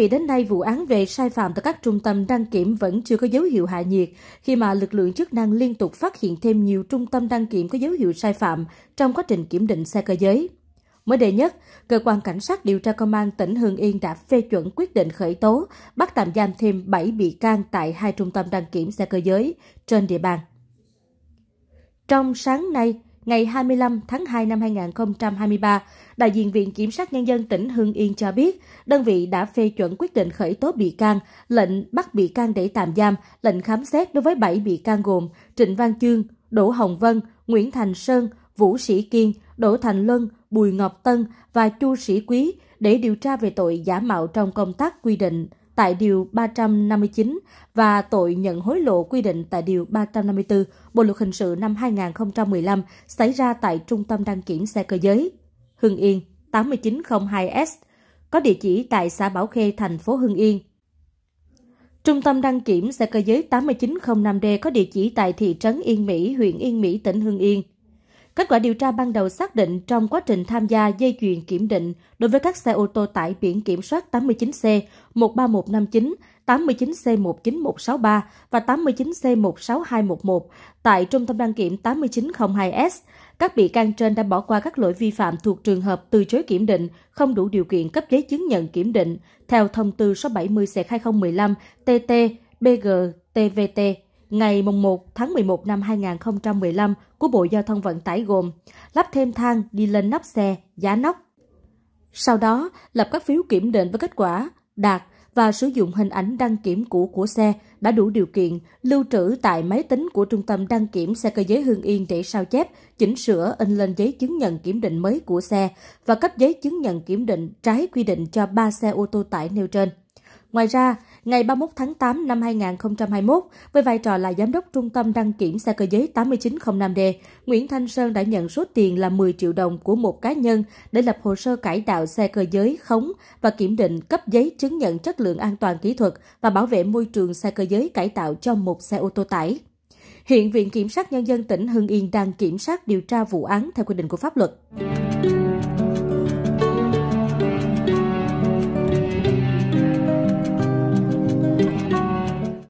vị, đến nay vụ án về sai phạm tại các trung tâm đăng kiểm vẫn chưa có dấu hiệu hạ nhiệt khi mà lực lượng chức năng liên tục phát hiện thêm nhiều trung tâm đăng kiểm có dấu hiệu sai phạm trong quá trình kiểm định xe cơ giới. Mới đây nhất, cơ quan cảnh sát điều tra công an tỉnh hương Yên đã phê chuẩn quyết định khởi tố, bắt tạm giam thêm 7 bị can tại hai trung tâm đăng kiểm xe cơ giới trên địa bàn. Trong sáng nay, ngày 25 tháng 2 năm 2023, đại diện Viện Kiểm sát Nhân dân tỉnh Hưng Yên cho biết, đơn vị đã phê chuẩn quyết định khởi tố bị can, lệnh bắt bị can để tạm giam, lệnh khám xét đối với 7 bị can gồm Trịnh Văn Chương, Đỗ Hồng Vân, Nguyễn Thành Sơn, Vũ Sĩ Kiên, Đỗ Thành Luân, Bùi Ngọc Tân và Chu Sĩ Quý để điều tra về tội giả mạo trong công tác quy định tại Điều 359 và tội nhận hối lộ quy định tại Điều 354 Bộ Luật Hình sự năm 2015 xảy ra tại Trung tâm Đăng kiểm xe cơ giới Hưng Yên 8902S có địa chỉ tại xã Bảo Khê, thành phố Hưng Yên. Trung tâm đăng kiểm xe cơ giới 8905D có địa chỉ tại thị trấn Yên Mỹ, huyện Yên Mỹ, tỉnh Hưng Yên. Kết quả điều tra ban đầu xác định trong quá trình tham gia dây chuyền kiểm định đối với các xe ô tô tải biển kiểm soát 89C 13159, 89C 19163 và 89C 16211 tại Trung tâm đăng kiểm 8902S, các bị can trên đã bỏ qua các lỗi vi phạm thuộc trường hợp từ chối kiểm định, không đủ điều kiện cấp giấy chứng nhận kiểm định theo thông tư số 70 2015 TT BG TVT ngày 1 tháng 11 năm 2015 của Bộ Giao thông Vận tải gồm lắp thêm thang đi lên nắp xe, giá nóc. Sau đó, lập các phiếu kiểm định với kết quả đạt và sử dụng hình ảnh đăng kiểm cũ của xe đã đủ điều kiện lưu trữ tại máy tính của trung tâm đăng kiểm xe cơ giới Hương Yên để sao chép, chỉnh sửa in lên giấy chứng nhận kiểm định mới của xe và cấp giấy chứng nhận kiểm định trái quy định cho 3 xe ô tô tải nêu trên. Ngoài ra, ngày 31 tháng 8 năm 2021, với vai trò là giám đốc trung tâm đăng kiểm xe cơ giới 8905D, Nguyễn Thanh Sơn đã nhận số tiền là 10 triệu đồng của một cá nhân để lập hồ sơ cải tạo xe cơ giới khống và kiểm định cấp giấy chứng nhận chất lượng an toàn kỹ thuật và bảo vệ môi trường xe cơ giới cải tạo cho một xe ô tô tải. Hiện Viện Kiểm sát Nhân dân tỉnh Hưng Yên đang kiểm sát điều tra vụ án theo quy định của pháp luật.